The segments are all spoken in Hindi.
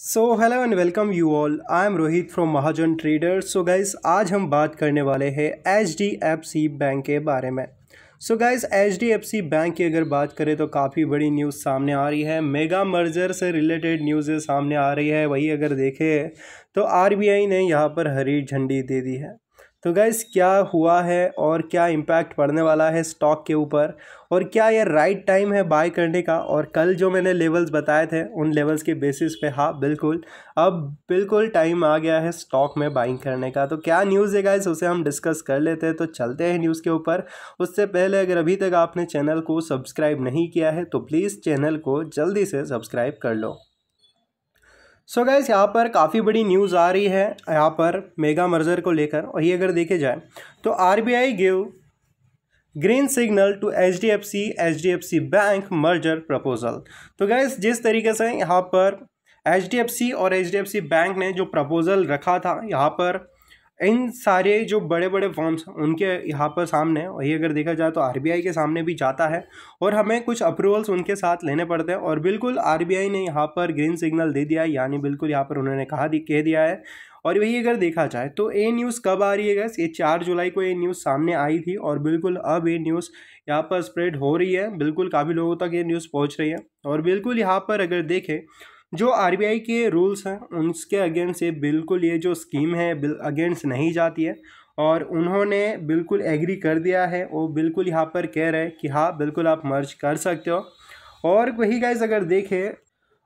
so hello and welcome you all I am Rohit from Mahajan trader so guys आज हम बात करने वाले हैं H D F C bank के बारे में so guys H D F C bank की अगर बात करें तो काफ़ी बड़ी न्यूज़ सामने आ रही है मेगा मर्जर से रिलेटेड न्यूज़ सामने आ रही है वही अगर देखें तो आर बी आई ने यहाँ पर हरी झंडी दे दी है तो गाइज़ क्या हुआ है और क्या इम्पैक्ट पड़ने वाला है स्टॉक के ऊपर और क्या यह राइट टाइम है बाय करने का और कल जो मैंने लेवल्स बताए थे उन लेवल्स के बेसिस पे हाँ बिल्कुल अब बिल्कुल टाइम आ गया है स्टॉक में बाइंग करने का तो क्या न्यूज़ है गाइस उसे हम डिस्कस कर लेते हैं तो चलते हैं न्यूज़ के ऊपर उससे पहले अगर अभी तक आपने चैनल को सब्सक्राइब नहीं किया है तो प्लीज़ चैनल को जल्दी से सब्सक्राइब कर लो सो गैस यहाँ पर काफ़ी बड़ी न्यूज़ आ रही है यहाँ पर मेगा मर्जर को लेकर और ये अगर देखे जाए तो R B I give green signal to H D F C H D F C bank merger proposal तो गैस जिस तरीके से यहाँ पर एच डी एफ सी और H D F C bank ने जो प्रपोजल रखा था यहाँ पर इन सारे जो बड़े बड़े फॉर्म्स उनके यहाँ पर सामने वही अगर देखा जाए तो आर के सामने भी जाता है और हमें कुछ अप्रूवल्स उनके साथ लेने पड़ते हैं और बिल्कुल आर ने यहाँ पर ग्रीन सिग्नल दे दिया है यानी बिल्कुल यहाँ पर उन्होंने कहा कह दिया है और वही अगर देखा जाए तो ये न्यूज़ कब आ रही है गैस ये चार जुलाई को ये न्यूज़ सामने आई थी और बिल्कुल अब ये न्यूज़ यहाँ पर स्प्रेड हो रही है बिल्कुल काफ़ी लोगों तक ये न्यूज़ पहुँच रही है और बिल्कुल यहाँ पर अगर देखें जो आरबीआई के रूल्स हैं उनके अगेंस्ट ये बिल्कुल ये जो स्कीम है बिल अगेंस्ट नहीं जाती है और उन्होंने बिल्कुल एग्री कर दिया है वो बिल्कुल यहाँ पर कह रहे हैं कि हाँ बिल्कुल आप मर्ज कर सकते हो और वही गाइज अगर देखें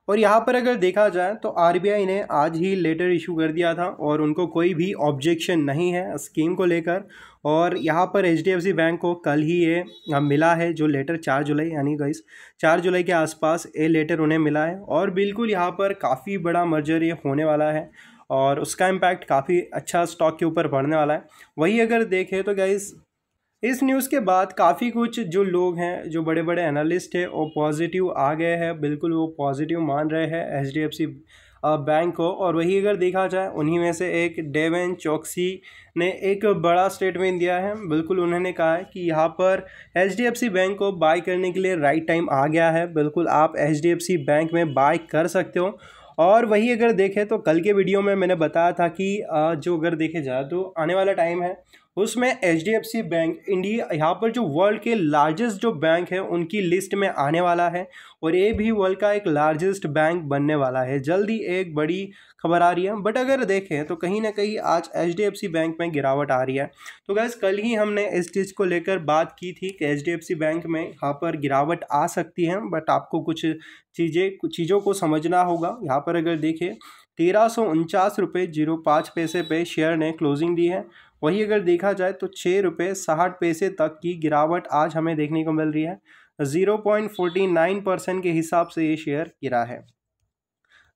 और यहाँ पर अगर देखा जाए तो आरबीआई ने आज ही लेटर इशू कर दिया था और उनको कोई भी ऑब्जेक्शन नहीं है स्कीम को लेकर और यहाँ पर एच बैंक को कल ही ये मिला है जो लेटर चार जुलाई यानी गाइस चार जुलाई के आसपास ये लेटर उन्हें मिला है और बिल्कुल यहाँ पर काफ़ी बड़ा मर्जर ये होने वाला है और उसका इम्पैक्ट काफ़ी अच्छा स्टॉक के ऊपर पड़ने वाला है वही अगर देखें तो गाइज़ इस न्यूज़ के बाद काफ़ी कुछ जो लोग हैं जो बड़े बड़े एनालिस्ट हैं वो पॉजिटिव आ गए हैं बिल्कुल वो पॉजिटिव मान रहे हैं H D F C bank को और वही अगर देखा जाए उन्हीं में से एक डेवन चौकसी ने एक बड़ा स्टेटमेंट दिया है बिल्कुल उन्होंने कहा है कि यहाँ पर H D F C bank को बाय करने के लिए राइट टाइम आ गया है बिल्कुल आप H D F C bank में बाय कर सकते हो और वही अगर देखें तो कल के वीडियो में मैंने बताया था कि जो अगर देखे जाए तो आने वाला टाइम है उसमें H D F C bank India यहाँ पर जो वर्ल्ड के लार्जेस्ट जो बैंक है उनकी लिस्ट में आने वाला है और ये भी वर्ल्ड का एक लार्जेस्ट बैंक बनने वाला है जल्दी एक बड़ी खबर आ रही है बट अगर देखें तो कहीं ना कहीं आज H D F C bank में गिरावट आ रही है तो गैस कल ही हमने इस चीज़ को लेकर बात की थी कि H D F C bank में यहाँ पर गिरावट आ सकती है बट आपको कुछ चीज़ें चीज़ों को समझना होगा यहाँ पर अगर देखें तेरह सौ उनचास रुपये जीरो पाँच पैसे पे शेयर ने क्लोजिंग दी है वहीं अगर देखा जाए तो छः रुपये साठ पैसे तक की गिरावट आज हमें देखने को मिल रही है zero point forty nine percent के हिसाब से ये शेयर गिरा है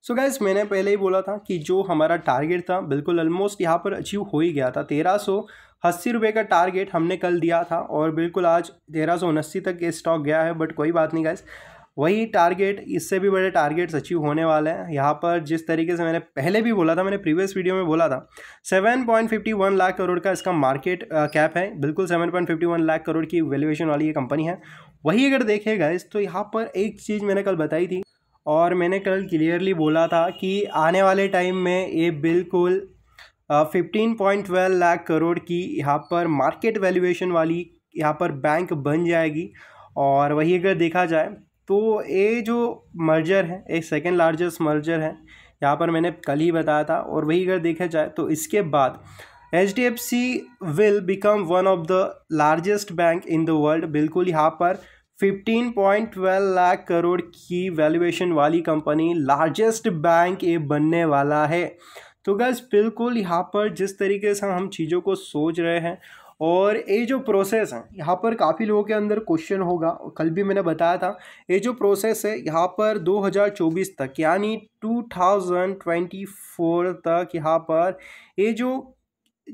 सो so गैस मैंने पहले ही बोला था कि जो हमारा टारगेट था बिल्कुल ऑलमोस्ट यहाँ पर अचीव हो ही गया था तेरह सौ अस्सी रुपये का टारगेट हमने कल दिया था और बिल्कुल आज तेरह सौ उनस्सी तक ये स्टॉक गया है बट कोई बात नहीं गैस वही टारगेट इससे भी बड़े टारगेट्स अचीव होने वाले हैं यहाँ पर जिस तरीके से मैंने पहले भी बोला था मैंने प्रीवियस वीडियो में बोला था 7.51 लाख करोड़ का इसका मार्केट कैप है बिल्कुल 7.51 लाख करोड़ की वैल्यूएशन वाली ये कंपनी है वही अगर देखेगा इस तो यहाँ पर एक चीज़ मैंने कल बताई थी और मैंने कल क्लियरली बोला था कि आने वाले टाइम में ये बिल्कुल fifteen point twelve lakh crore की यहाँ पर मार्केट वैल्यूएशन वाली यहाँ पर बैंक बन जाएगी और वही अगर देखा जाए तो ये जो मर्जर है एक सेकेंड लार्जेस्ट मर्जर है यहाँ पर मैंने कल ही बताया था और वही अगर देखा जाए तो इसके बाद H D F C will become one of the largest bank in the world बिल्कुल यहाँ पर fifteen point twelve lakh crore की वैल्यूएशन वाली कंपनी लार्जेस्ट बैंक ये बनने वाला है तो गैस बिल्कुल यहाँ पर जिस तरीके से हम चीज़ों को सोच रहे हैं और ये जो प्रोसेस है यहाँ पर काफ़ी लोगों के अंदर क्वेश्चन होगा कल भी मैंने बताया था ये जो प्रोसेस है यहाँ पर 2024 तक यानी 2024 तक यहाँ पर ये जो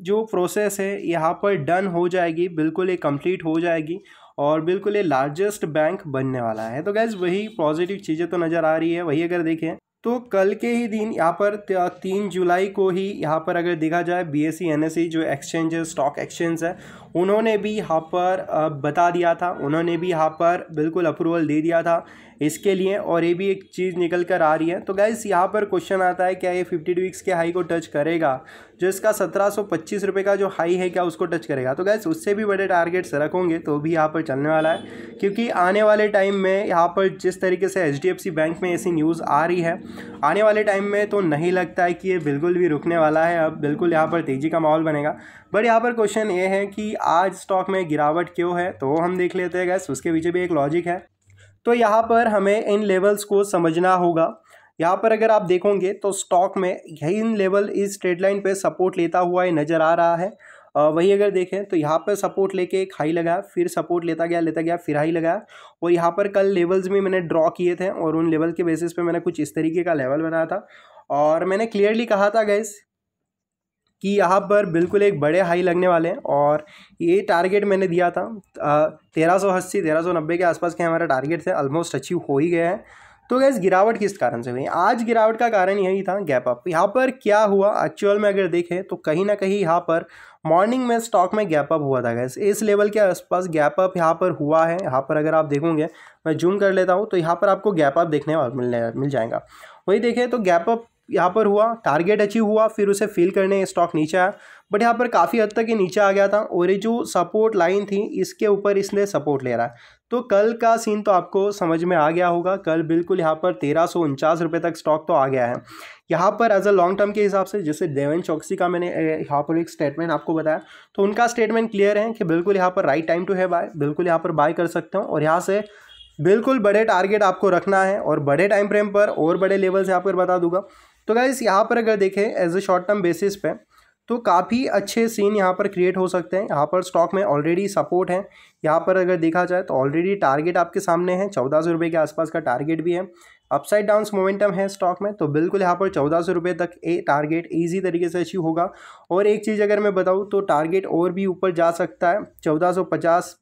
जो प्रोसेस है यहाँ पर डन हो जाएगी बिल्कुल ये कंप्लीट हो जाएगी और बिल्कुल ये लार्जेस्ट बैंक बनने वाला है तो गैज़ वही पॉजिटिव चीज़ें तो नज़र आ रही है वही अगर देखें तो कल के ही दिन यहाँ पर तीन जुलाई को ही यहाँ पर अगर देखा जाए B S C N S C जो एक्सचेंज है स्टॉक एक्सचेंज है उन्होंने भी यहाँ पर बता दिया था उन्होंने भी यहाँ पर बिल्कुल अप्रूवल दे दिया था इसके लिए और ये भी एक चीज़ निकल कर आ रही है तो गाइस यहाँ पर क्वेश्चन आता है क्या ये फिफ्टी टू वीक्स के हाई को टच करेगा जो इसका सत्रह सौ पच्चीस रुपये का जो हाई है क्या उसको टच करेगा तो गैस उससे भी बड़े टारगेट्स रखोगे तो भी यहाँ पर चलने वाला है क्योंकि आने वाले टाइम में यहाँ पर जिस तरीके से एच बैंक में ऐसी न्यूज़ आ रही है आने वाले टाइम में तो नहीं लगता है कि ये बिल्कुल भी रुकने वाला है अब बिल्कुल यहाँ पर तेज़ी का माहौल बनेगा बट यहाँ पर क्वेश्चन ये है कि आज स्टॉक में गिरावट क्यों है तो वो हम देख लेते हैं गैस उसके पीछे भी एक लॉजिक है तो यहाँ पर हमें इन लेवल्स को समझना होगा यहाँ पर अगर आप देखोगे तो स्टॉक में यही इन लेवल इस ट्रेड लाइन पर सपोर्ट लेता हुआ नज़र आ रहा है वही अगर देखें तो यहाँ पर सपोर्ट लेके एक हाई लगाया फिर सपोर्ट लेता गया लेता गया फिर हाई लगाया और यहाँ पर कल लेवल्स भी मैंने ड्रॉ किए थे और उन लेवल के बेसिस पे मैंने कुछ इस तरीके का लेवल बनाया था और मैंने क्लियरली कहा था गैस कि यहाँ पर बिल्कुल एक बड़े हाई लगने वाले हैं और ये टारगेट मैंने दिया था तेरह सौ अस्सी तेरह सौ नब्बे के आसपास के हमारा टारगेट थे ऑलमोस्ट अचीव हो ही गया है तो गैस गिरावट किस कारण से हुई आज गिरावट का कारण यही था गैप अप यहाँ पर क्या हुआ एक्चुअल में अगर देखें तो कहीं ना कहीं यहाँ पर मॉर्निंग में स्टॉक में गैप अप हुआ था गैस इस लेवल के आसपास गैप अप यहाँ पर हुआ है यहाँ पर अगर आप देखोगे मैं जूम कर लेता हूँ तो यहाँ पर आपको गैप अप देखने मिलने मिल जाएगा वही देखें तो गैप अप यहाँ पर हुआ टारगेट अचीव हुआ फिर उसे फील करने स्टॉक नीचे आया बट यहाँ पर काफ़ी हद तक ये नीचे आ गया था और ये जो सपोर्ट लाइन थी इसके ऊपर इसने सपोर्ट ले रहा है तो कल का सीन तो आपको समझ में आ गया होगा कल बिल्कुल यहाँ पर तेरह सौ उनचास रुपये तक स्टॉक तो आ गया है यहाँ पर एज अ लॉन्ग टर्म के हिसाब से जैसे देवन चौकसी का मैंने यहाँ पर एक स्टेटमेंट आपको बताया तो उनका स्टेटमेंट क्लियर है कि बिल्कुल यहाँ पर राइट टाइम टू है बाय बिल्कुल यहाँ पर बाय कर सकते हो और यहाँ से बिल्कुल बड़े टारगेट आपको रखना है और बड़े टाइम फ्रेम पर और बड़े लेवल से यहाँ पर बता दूंगा तो गाइज यहाँ पर अगर देखें as a short term basis पे तो काफ़ी अच्छे सीन यहाँ पर क्रिएट हो सकते हैं यहाँ पर स्टॉक में ऑलरेडी सपोर्ट है यहाँ पर अगर देखा जाए तो ऑलरेडी टारगेट आपके सामने है चौदह सौ रुपये के आसपास का टारगेट भी है अपसाइड डाउन मोमेंटम है स्टॉक में तो बिल्कुल यहाँ पर चौदह सौ रुपये तक ए टारगेट ईजी तरीके से अचीव होगा और एक चीज़ अगर मैं बताऊँ तो टारगेट और भी ऊपर जा सकता है चौदह सौ पचास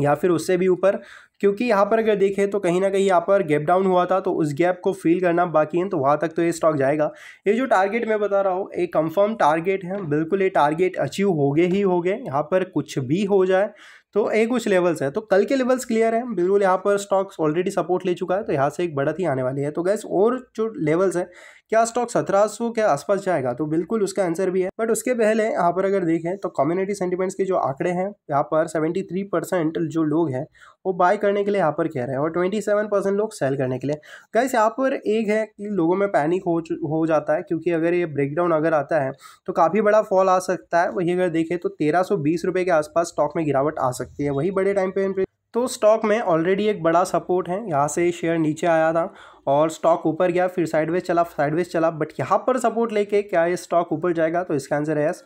या फिर उससे भी ऊपर क्योंकि यहाँ पर अगर देखें तो कहीं ना कहीं यहाँ पर गैप डाउन हुआ था तो उस गैप को फील करना बाकी है तो वहाँ तक तो ये स्टॉक जाएगा ये जो टारगेट मैं बता रहा हूँ एक कंफर्म टारगेट है बिल्कुल ये टारगेट अचीव हो गए ही हो गए यहाँ पर कुछ भी हो जाए तो ये कुछ लेवल्स हैं तो कल के लेवल्स क्लियर हैं बिल्कुल यहाँ पर स्टॉक्स ऑलरेडी सपोर्ट ले चुका है तो यहाँ से एक बढ़त ही आने वाली है तो गैस और जो लेवल्स हैं क्या स्टॉक सत्रह सौ के आसपास जाएगा तो बिल्कुल उसका आंसर भी है बट उसके पहले यहाँ पर अगर देखें तो कम्युनिटी सेंटिमेंट्स के जो आंकड़े हैं यहाँ पर सेवेंटी थ्री परसेंट जो लोग हैं वो बाय करने के लिए यहाँ पर कह रहे हैं और ट्वेंटी सेवन परसेंट लोग सेल करने के लिए गैस यहाँ पर एक है कि लोगों में पैनिक हो हो जाता है क्योंकि अगर ये ब्रेकडाउन अगर आता है तो काफ़ी बड़ा फॉल आ सकता है वही अगर देखें तो तेरह सौ बीस रुपये के आसपास स्टॉक में गिरावट आ सकती है सकती है वही बड़े टाइम पे तो स्टॉक में ऑलरेडी एक बड़ा सपोर्ट है यहाँ से शेयर नीचे आया था और स्टॉक ऊपर गया फिर साइडवेज चला साइडवेज चला बट यहाँ पर सपोर्ट लेके क्या ये स्टॉक ऊपर जाएगा तो इसका आंसर है यस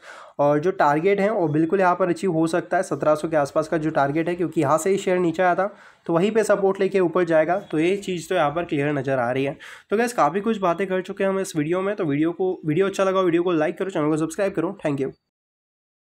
और जो टारगेट है वो बिल्कुल यहाँ पर अचीव हो सकता है सत्रह के आसपास का जो टारगेट है क्योंकि यहाँ से ही शेयर नीचे आया था तो वहीं पे सपोर्ट लेके ऊपर जाएगा तो ये चीज़ तो यहाँ पर क्लियर नजर आ रही है तो गैस काफ़ी कुछ बातें कर चुके हैं हम इस वीडियो में तो वीडियो को वीडियो अच्छा लगा वीडियो को लाइक करो चैनल को सब्सक्राइब करो थैंक यू